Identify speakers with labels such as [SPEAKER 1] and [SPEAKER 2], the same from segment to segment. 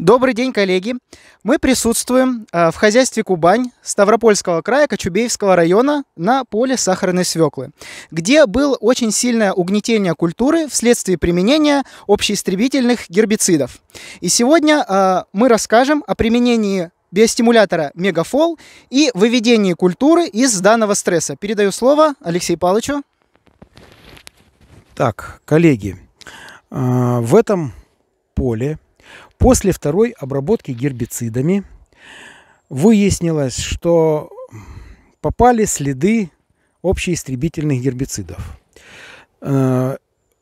[SPEAKER 1] Добрый день, коллеги! Мы присутствуем э, в хозяйстве Кубань Ставропольского края Кочубеевского района на поле сахарной свеклы, где было очень сильное угнетение культуры вследствие применения общеистребительных гербицидов. И сегодня э, мы расскажем о применении биостимулятора Мегафол и выведении культуры из данного стресса. Передаю слово Алексею Павловичу.
[SPEAKER 2] Так, коллеги, э, в этом поле – После второй обработки гербицидами выяснилось, что попали следы общеистребительных гербицидов. Э,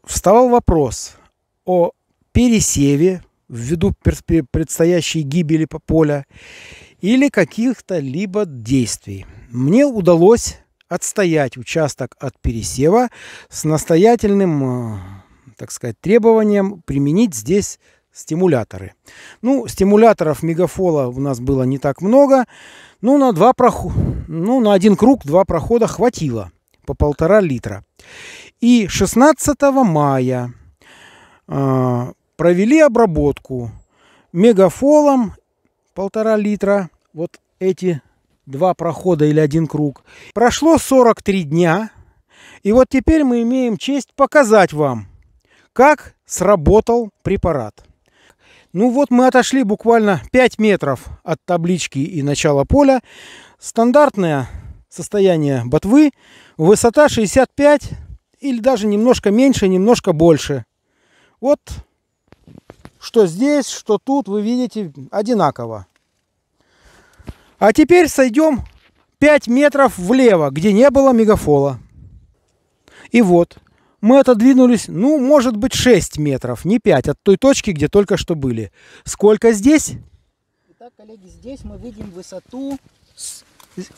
[SPEAKER 2] вставал вопрос о пересеве ввиду предстоящей гибели поля или каких-то либо действий. Мне удалось отстоять участок от пересева с настоятельным, э, так сказать, требованием применить здесь стимуляторы. Ну, стимуляторов мегафола у нас было не так много. Ну, на, два проход... ну, на один круг два прохода хватило по полтора литра. И 16 мая э, провели обработку мегафолом полтора литра. Вот эти два прохода или один круг. Прошло 43 дня. И вот теперь мы имеем честь показать вам, как сработал препарат. Ну вот мы отошли буквально 5 метров от таблички и начала поля. Стандартное состояние ботвы. Высота 65 или даже немножко меньше, немножко больше. Вот что здесь, что тут, вы видите, одинаково. А теперь сойдем 5 метров влево, где не было мегафола. И вот, мы отодвинулись, ну, может быть, 6 метров, не 5, от той точки, где только что были. Сколько здесь?
[SPEAKER 1] Итак, коллеги, здесь мы видим высоту...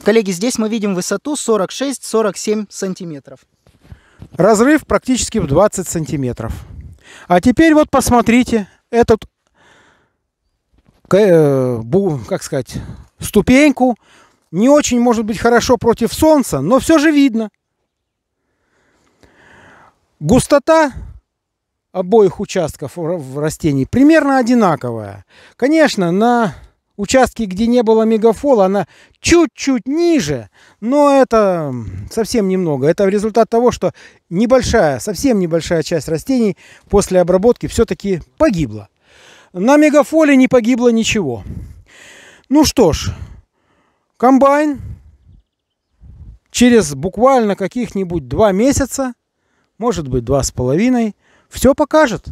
[SPEAKER 1] Коллеги, здесь мы видим высоту 46-47 сантиметров.
[SPEAKER 2] Разрыв практически в 20 сантиметров. А теперь вот посмотрите, этот, э, как сказать, ступеньку не очень может быть хорошо против солнца, но все же видно. Густота обоих участков растений примерно одинаковая. Конечно, на участке, где не было мегафола, она чуть-чуть ниже, но это совсем немного. Это результат того, что небольшая, совсем небольшая часть растений после обработки все-таки погибла. На мегафоле не погибло ничего. Ну что ж, комбайн через буквально каких-нибудь два месяца может быть, два с половиной. Все покажет.